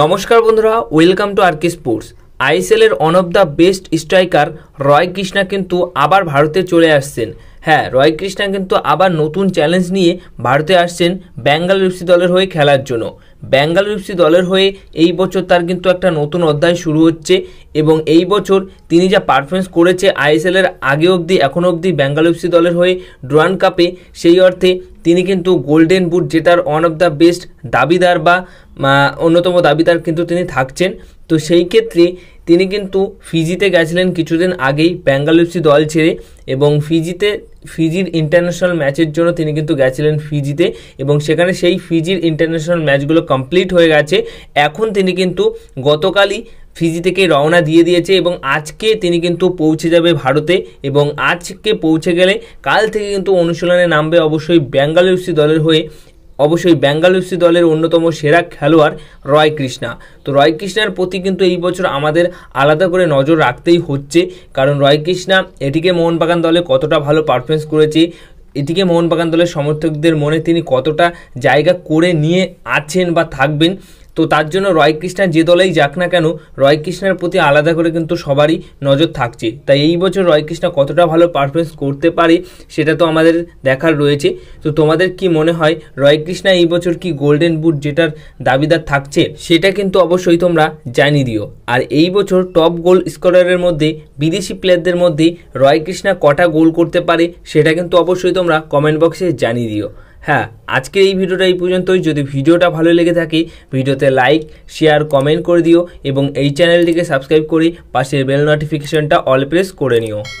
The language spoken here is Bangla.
নমস্কার বন্ধুরা ওয়েলকাম টু আর্কি স্পোর্টস আইএসএলের one of the best striker Roy Krishna কিন্তু আবার ভারতে চলে আসছেন হ্যাঁ রয় কৃষ্ণা কিন্তু আবার নতুন চ্যালেঞ্জ নিয়ে ভারতে আসছেন বেঙ্গাল রিপসি দলের হয়ে খেলার জন্য বেঙ্গাল রিপসি দলের হয়ে এই বছর তার কিন্তু একটা নতুন অধ্যায় শুরু হচ্ছে এবং এই বছর তিনি যা পারফরমেন্স করেছে আইএসএলের আগে অবধি এখন অবধি বেঙ্গাল রিপসি দলের হয়ে ড্রান কাপে সেই অর্থে তিনি কিন্তু গোল্ডেন বুট জেতার ওয়ান অফ দ্য বেস্ট দাবিদার বা অন্যতম দাবিদার কিন্তু তিনি থাকছেন তো সেই ক্ষেত্রে তিনি কিন্তু ফিজিতে গেছিলেন কিছুদিন আগেই বেঙ্গাল দল ছেড়ে এবং ফিজিতে ফিজির ইন্টারন্যাশনাল ম্যাচের জন্য তিনি কিন্তু গেছিলেন ফিজিতে এবং সেখানে সেই ফিজির ইন্টারন্যাশনাল ম্যাচগুলো কমপ্লিট হয়ে গেছে এখন তিনি কিন্তু গতকালই ফিজি থেকে রওনা দিয়ে দিয়েছে এবং আজকে তিনি কিন্তু পৌঁছে যাবে ভারতে এবং আজকে পৌঁছে গেলে কাল থেকে কিন্তু অনুশীলনে নামবে অবশ্যই বেঙ্গাল দলের হয়ে অবশ্যই বেঙ্গালুরুসি দলের অন্যতম সেরা খেলোয়াড় রয় কৃষ্ণা তো রয় কৃষ্ণার প্রতি কিন্তু এই বছর আমাদের আলাদা করে নজর রাখতেই হচ্ছে কারণ রয় কৃষ্ণা এটিকে মোহনবাগান দলে কতটা ভালো পারফরমেন্স করেছে এটিকে মোহনবাগান দলের সমর্থকদের মনে তিনি কতটা জায়গা করে নিয়ে আছেন বা থাকবেন তো তার জন্য রয় কৃষ্ণা যে দলেই যাক না কেন রয় কৃষ্ণার প্রতি আলাদা করে কিন্তু সবারই নজর থাকছে তাই এই বছর রয় কৃষ্ণা কতটা ভালো পারফরমেন্স করতে পারে সেটা তো আমাদের দেখার রয়েছে তো তোমাদের কি মনে হয় রয় কৃষ্ণা এই বছর কি গোল্ডেন বুট যেটার দাবিদার থাকছে সেটা কিন্তু অবশ্যই তোমরা জানিয়ে দিও আর এই বছর টপ গোল স্কোরারের মধ্যে বিদেশি প্লেয়ারদের মধ্যে রয় কৃষ্ণা কটা গোল করতে পারে সেটা কিন্তু অবশ্যই তোমরা কমেন্ট বক্সে জানিয়ে দিও হ্যাঁ আজকের এই ভিডিওটা এই পর্যন্তই যদি ভিডিওটা ভালো লেগে থাকে ভিডিওতে লাইক শেয়ার কমেন্ট করে দিও এবং এই চ্যানেলটিকে সাবস্ক্রাইব করে পাশের বেল নোটিফিকেশনটা অল প্রেস করে নিও